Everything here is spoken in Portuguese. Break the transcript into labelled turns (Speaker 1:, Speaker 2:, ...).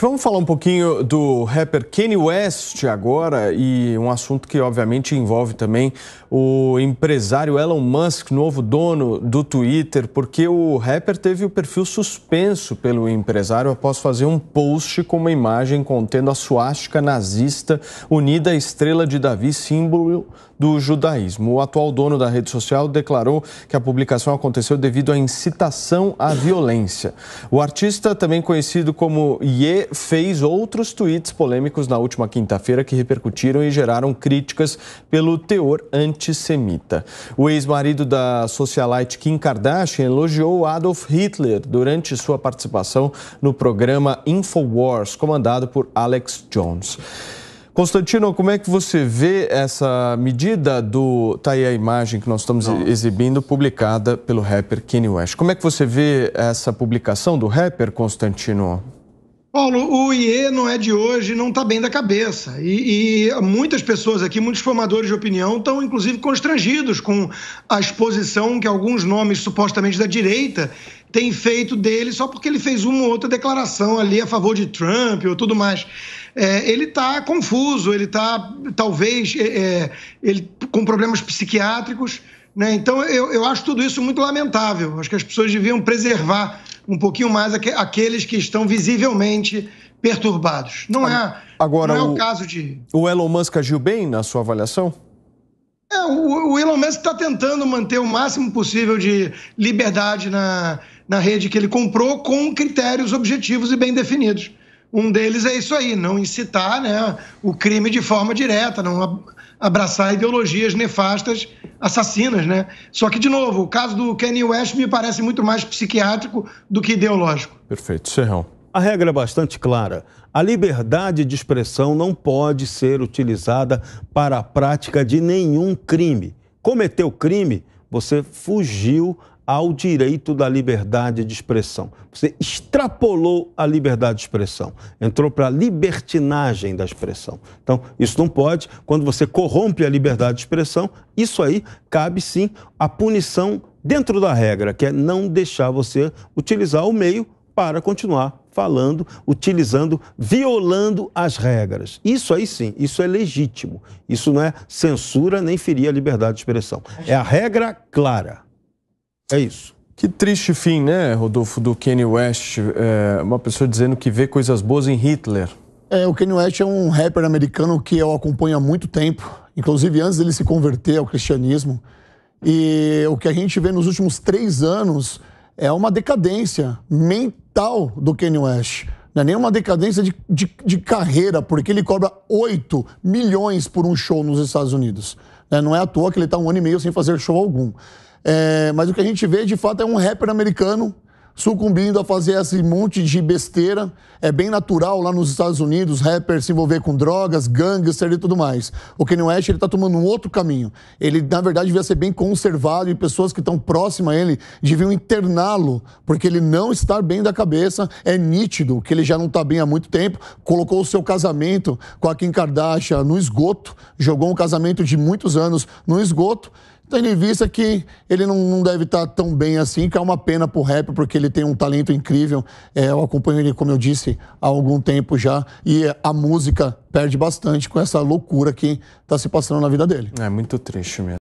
Speaker 1: Vamos falar um pouquinho do rapper Kanye West agora e um assunto que obviamente envolve também o empresário Elon Musk, novo dono do Twitter, porque o rapper teve o perfil suspenso pelo empresário após fazer um post com uma imagem contendo a suástica nazista unida à estrela de Davi, símbolo do judaísmo. O atual dono da rede social declarou que a publicação aconteceu devido à incitação à violência. O artista, também conhecido como Ye, fez outros tweets polêmicos na última quinta-feira que repercutiram e geraram críticas pelo teor antissemita. O ex-marido da socialite Kim Kardashian elogiou Adolf Hitler durante sua participação no programa Infowars, comandado por Alex Jones. Constantino, como é que você vê essa medida do. Está aí a imagem que nós estamos exibindo, publicada pelo rapper Kanye West. Como é que você vê essa publicação do rapper, Constantino?
Speaker 2: Paulo, o IE não é de hoje, não está bem da cabeça. E, e, muitas pessoas aqui, muitos formadores de opinião, estão inclusive constrangidos com a exposição que alguns nomes supostamente da direita têm feito dele só porque ele fez uma ou outra declaração ali a favor de Trump ou tudo mais é, ele está confuso, ele está talvez é, é, ele, com problemas psiquiátricos. Né? Então, eu, eu acho tudo isso muito lamentável. Acho que as pessoas deviam preservar um pouquinho mais aqueles que estão visivelmente perturbados. Não é, Agora, não é o, o caso
Speaker 1: de. O Elon Musk agiu bem na sua avaliação?
Speaker 2: É, o, o Elon Musk está tentando manter o máximo possível de liberdade na, na rede que ele comprou, com critérios objetivos e bem definidos. Um deles é isso aí, não incitar né, o crime de forma direta, não abraçar ideologias nefastas, assassinas, né? Só que, de novo, o caso do Kanye West me
Speaker 3: parece muito mais psiquiátrico do que ideológico.
Speaker 1: Perfeito. Serrão. A regra
Speaker 3: é bastante clara. A liberdade de expressão não pode ser utilizada para a prática de nenhum crime. Cometeu crime, você fugiu ao direito da liberdade de expressão. Você extrapolou a liberdade de expressão, entrou para a libertinagem da expressão. Então, isso não pode. Quando você corrompe a liberdade de expressão, isso aí cabe sim a punição dentro da regra, que é não deixar você utilizar o meio para continuar falando, utilizando, violando as regras. Isso aí sim, isso é legítimo. Isso não é censura nem ferir a liberdade de expressão.
Speaker 1: É a regra clara. É isso. Que triste fim, né, Rodolfo, do Kanye West, é, uma pessoa dizendo que vê coisas boas em Hitler.
Speaker 4: É, o Kanye West é um rapper americano que eu acompanho há muito tempo, inclusive antes dele se converter ao cristianismo. E o que a gente vê nos últimos três anos é uma decadência mental do Kanye West. Não é nenhuma decadência de, de, de, carreira, porque ele cobra 8 milhões por um show nos Estados Unidos. Né, não é à toa que ele está um ano e meio sem fazer show algum. É, mas o que a gente vê, de fato, é um rapper americano sucumbindo a fazer esse monte de besteira. É bem natural lá nos Estados Unidos, rapper se envolver com drogas, gangster e tudo mais. O Kanye West, ele tá tomando um outro caminho. Ele, na verdade, devia ser bem conservado e pessoas que estão próximas a ele deviam interná-lo, porque ele não está bem da cabeça. É nítido que ele já não tá bem há muito tempo. Colocou o seu casamento com a Kim Kardashian no esgoto, jogou um casamento de muitos anos no esgoto. Tendo em vista que ele não, não deve estar tá tão bem assim, que é uma pena pro rap, porque ele tem um talento incrível. É, eu acompanho ele, como eu disse, há algum tempo já. E a música perde bastante com essa loucura que está se passando na vida dele. É muito triste mesmo.